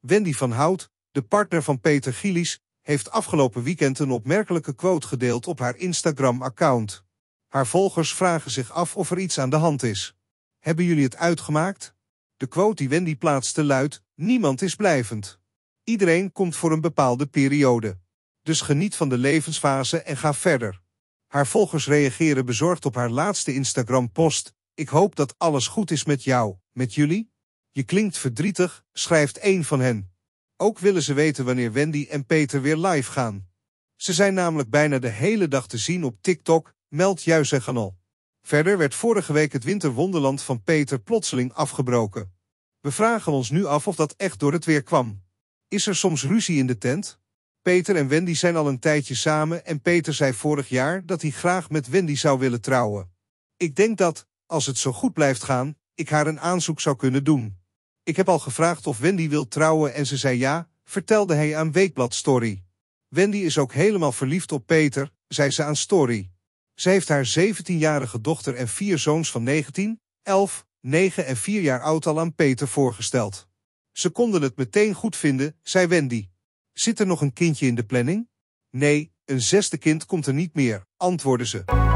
Wendy van Hout, de partner van Peter Gillies, heeft afgelopen weekend een opmerkelijke quote gedeeld op haar Instagram-account. Haar volgers vragen zich af of er iets aan de hand is. Hebben jullie het uitgemaakt? De quote die Wendy plaatste luidt, niemand is blijvend. Iedereen komt voor een bepaalde periode. Dus geniet van de levensfase en ga verder. Haar volgers reageren bezorgd op haar laatste Instagram-post. Ik hoop dat alles goed is met jou, met jullie. Je klinkt verdrietig, schrijft één van hen. Ook willen ze weten wanneer Wendy en Peter weer live gaan. Ze zijn namelijk bijna de hele dag te zien op TikTok, meldt juist en al. Verder werd vorige week het winterwonderland van Peter plotseling afgebroken. We vragen ons nu af of dat echt door het weer kwam. Is er soms ruzie in de tent? Peter en Wendy zijn al een tijdje samen en Peter zei vorig jaar dat hij graag met Wendy zou willen trouwen. Ik denk dat, als het zo goed blijft gaan, ik haar een aanzoek zou kunnen doen. Ik heb al gevraagd of Wendy wil trouwen en ze zei ja, vertelde hij aan Weekblad Story. Wendy is ook helemaal verliefd op Peter, zei ze aan Story. Ze heeft haar 17-jarige dochter en vier zoons van 19, 11, 9 en 4 jaar oud al aan Peter voorgesteld. Ze konden het meteen goed vinden, zei Wendy. Zit er nog een kindje in de planning? Nee, een zesde kind komt er niet meer, antwoordde ze.